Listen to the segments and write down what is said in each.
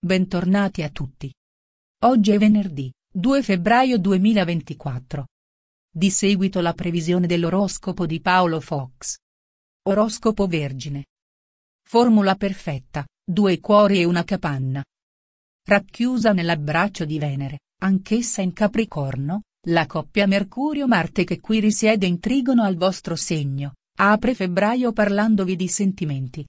Bentornati a tutti. Oggi è venerdì, 2 febbraio 2024. Di seguito la previsione dell'oroscopo di Paolo Fox. Oroscopo Vergine. Formula perfetta, due cuori e una capanna. Racchiusa nell'abbraccio di Venere, anch'essa in Capricorno, la coppia Mercurio-Marte che qui risiede in trigono al vostro segno, apre febbraio parlandovi di sentimenti.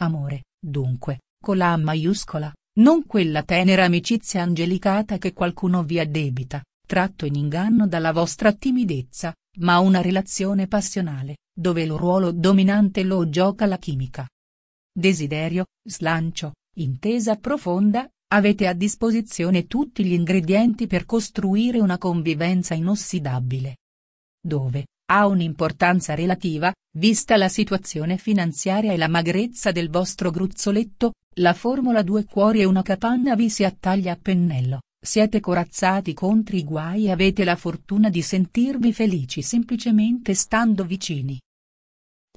Amore, dunque, con la A maiuscola, non quella tenera amicizia angelicata che qualcuno vi addebita, tratto in inganno dalla vostra timidezza, ma una relazione passionale, dove il ruolo dominante lo gioca la chimica. Desiderio, slancio, intesa profonda, avete a disposizione tutti gli ingredienti per costruire una convivenza inossidabile. Dove, ha un'importanza relativa, vista la situazione finanziaria e la magrezza del vostro gruzzoletto, la Formula due Cuori e una capanna vi si attaglia a pennello, siete corazzati contro i guai e avete la fortuna di sentirvi felici semplicemente stando vicini.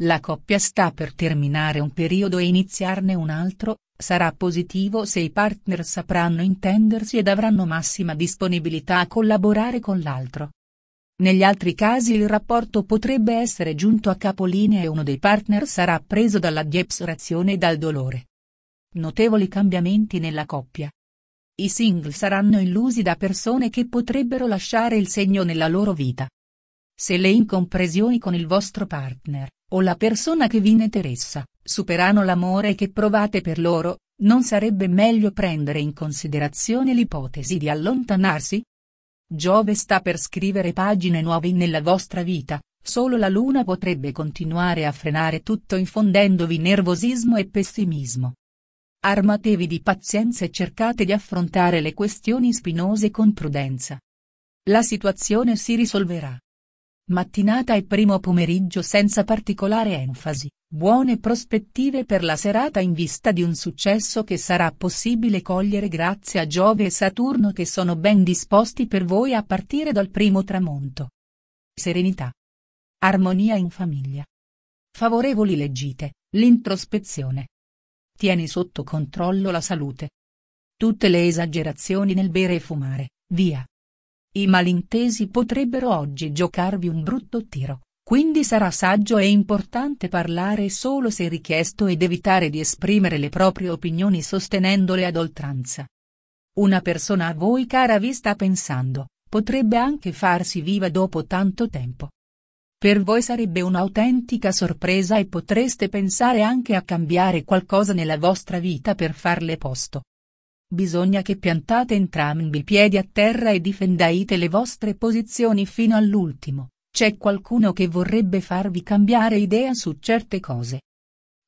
La coppia sta per terminare un periodo e iniziarne un altro, sarà positivo se i partner sapranno intendersi ed avranno massima disponibilità a collaborare con l'altro. Negli altri casi il rapporto potrebbe essere giunto a capolinea e uno dei partner sarà preso dalla diepsorazione e dal dolore. Notevoli cambiamenti nella coppia. I single saranno illusi da persone che potrebbero lasciare il segno nella loro vita. Se le incompresioni con il vostro partner, o la persona che vi interessa, superano l'amore che provate per loro, non sarebbe meglio prendere in considerazione l'ipotesi di allontanarsi? Giove sta per scrivere pagine nuove nella vostra vita, solo la luna potrebbe continuare a frenare tutto infondendovi nervosismo e pessimismo. Armatevi di pazienza e cercate di affrontare le questioni spinose con prudenza. La situazione si risolverà. Mattinata e primo pomeriggio senza particolare enfasi, buone prospettive per la serata in vista di un successo che sarà possibile cogliere grazie a Giove e Saturno che sono ben disposti per voi a partire dal primo tramonto. Serenità. Armonia in famiglia. Favorevoli leggite, l'introspezione Tieni sotto controllo la salute. Tutte le esagerazioni nel bere e fumare, via. I malintesi potrebbero oggi giocarvi un brutto tiro, quindi sarà saggio e importante parlare solo se richiesto ed evitare di esprimere le proprie opinioni sostenendole ad oltranza. Una persona a voi cara vi sta pensando, potrebbe anche farsi viva dopo tanto tempo. Per voi sarebbe un'autentica sorpresa e potreste pensare anche a cambiare qualcosa nella vostra vita per farle posto. Bisogna che piantate entrambi i piedi a terra e difendaite le vostre posizioni fino all'ultimo, c'è qualcuno che vorrebbe farvi cambiare idea su certe cose.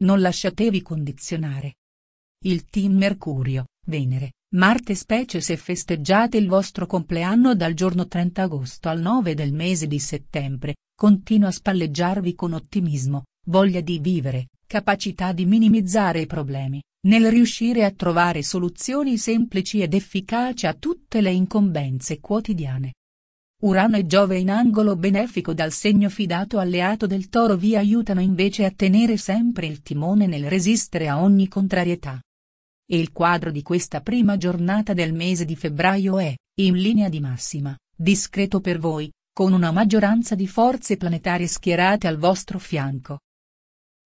Non lasciatevi condizionare. Il team Mercurio, Venere, Marte Specie se festeggiate il vostro compleanno dal giorno 30 agosto al 9 del mese di settembre, continua a spalleggiarvi con ottimismo, voglia di vivere, capacità di minimizzare i problemi, nel riuscire a trovare soluzioni semplici ed efficaci a tutte le incombenze quotidiane. Urano e Giove in angolo benefico dal segno fidato alleato del toro vi aiutano invece a tenere sempre il timone nel resistere a ogni contrarietà il quadro di questa prima giornata del mese di febbraio è, in linea di massima, discreto per voi, con una maggioranza di forze planetarie schierate al vostro fianco.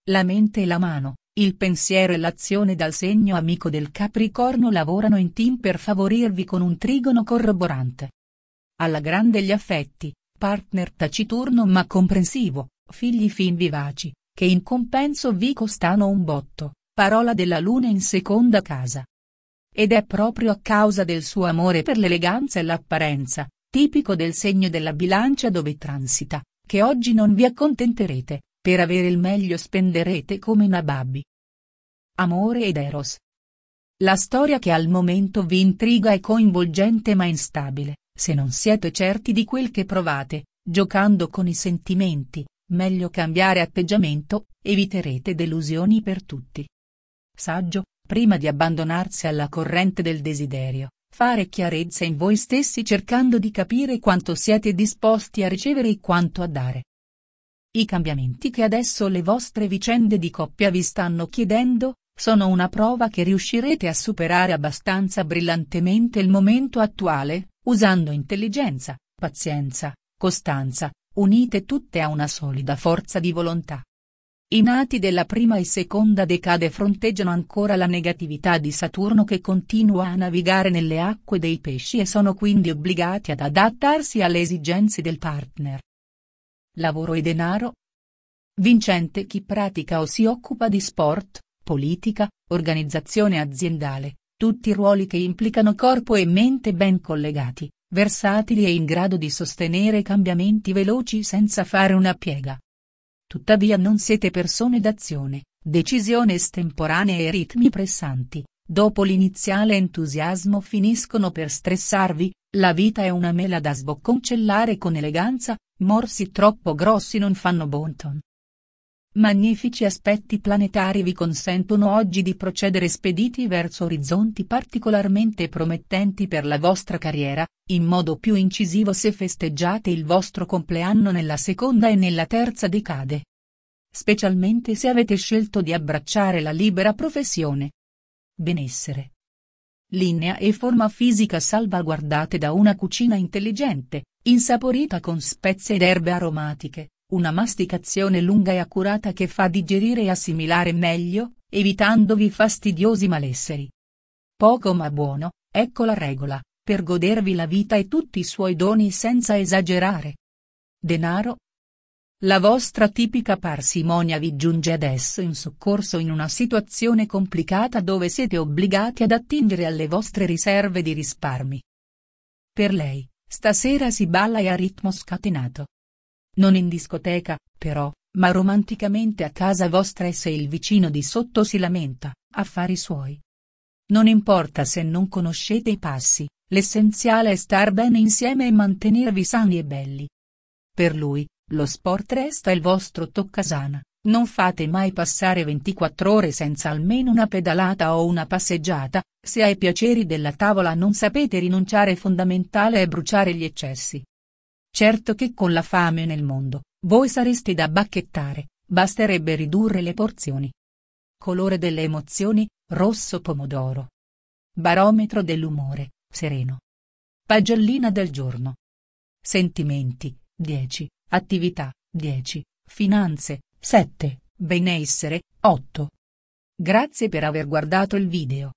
La mente e la mano, il pensiero e l'azione dal segno amico del Capricorno lavorano in team per favorirvi con un trigono corroborante. Alla grande gli affetti, partner taciturno ma comprensivo, figli fin vivaci, che in compenso vi costano un botto Parola della luna in seconda casa. Ed è proprio a causa del suo amore per l'eleganza e l'apparenza, tipico del segno della bilancia dove transita, che oggi non vi accontenterete, per avere il meglio spenderete come nababbi. Amore ed Eros. La storia che al momento vi intriga è coinvolgente ma instabile, se non siete certi di quel che provate, giocando con i sentimenti, meglio cambiare atteggiamento, eviterete delusioni per tutti saggio, prima di abbandonarsi alla corrente del desiderio, fare chiarezza in voi stessi cercando di capire quanto siete disposti a ricevere e quanto a dare. I cambiamenti che adesso le vostre vicende di coppia vi stanno chiedendo, sono una prova che riuscirete a superare abbastanza brillantemente il momento attuale, usando intelligenza, pazienza, costanza, unite tutte a una solida forza di volontà. I nati della prima e seconda decade fronteggiano ancora la negatività di Saturno che continua a navigare nelle acque dei pesci e sono quindi obbligati ad adattarsi alle esigenze del partner. Lavoro e denaro? Vincente chi pratica o si occupa di sport, politica, organizzazione aziendale, tutti ruoli che implicano corpo e mente ben collegati, versatili e in grado di sostenere cambiamenti veloci senza fare una piega. Tuttavia non siete persone d'azione, decisione estemporanee e ritmi pressanti, dopo l'iniziale entusiasmo finiscono per stressarvi, la vita è una mela da sbocconcellare con eleganza, morsi troppo grossi non fanno bon Magnifici aspetti planetari vi consentono oggi di procedere spediti verso orizzonti particolarmente promettenti per la vostra carriera, in modo più incisivo se festeggiate il vostro compleanno nella seconda e nella terza decade. Specialmente se avete scelto di abbracciare la libera professione. Benessere. Linea e forma fisica salvaguardate da una cucina intelligente, insaporita con spezie ed erbe aromatiche una masticazione lunga e accurata che fa digerire e assimilare meglio, evitandovi fastidiosi malesseri. Poco ma buono, ecco la regola, per godervi la vita e tutti i suoi doni senza esagerare. Denaro, la vostra tipica parsimonia vi giunge adesso in soccorso in una situazione complicata dove siete obbligati ad attingere alle vostre riserve di risparmi. Per lei, stasera si balla e a ritmo scatenato. Non in discoteca, però, ma romanticamente a casa vostra e se il vicino di sotto si lamenta, affari suoi. Non importa se non conoscete i passi, l'essenziale è star bene insieme e mantenervi sani e belli. Per lui, lo sport resta il vostro toccasana, non fate mai passare 24 ore senza almeno una pedalata o una passeggiata, se ai piaceri della tavola non sapete rinunciare fondamentale è bruciare gli eccessi. Certo che con la fame nel mondo, voi sareste da bacchettare, basterebbe ridurre le porzioni. Colore delle emozioni, rosso pomodoro. Barometro dell'umore, sereno. Pagellina del giorno. Sentimenti, 10, attività, 10, finanze, 7, benessere, 8. Grazie per aver guardato il video.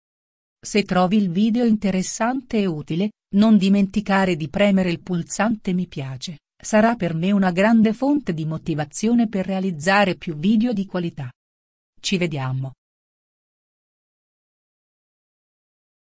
Se trovi il video interessante e utile, non dimenticare di premere il pulsante mi piace, sarà per me una grande fonte di motivazione per realizzare più video di qualità. Ci vediamo.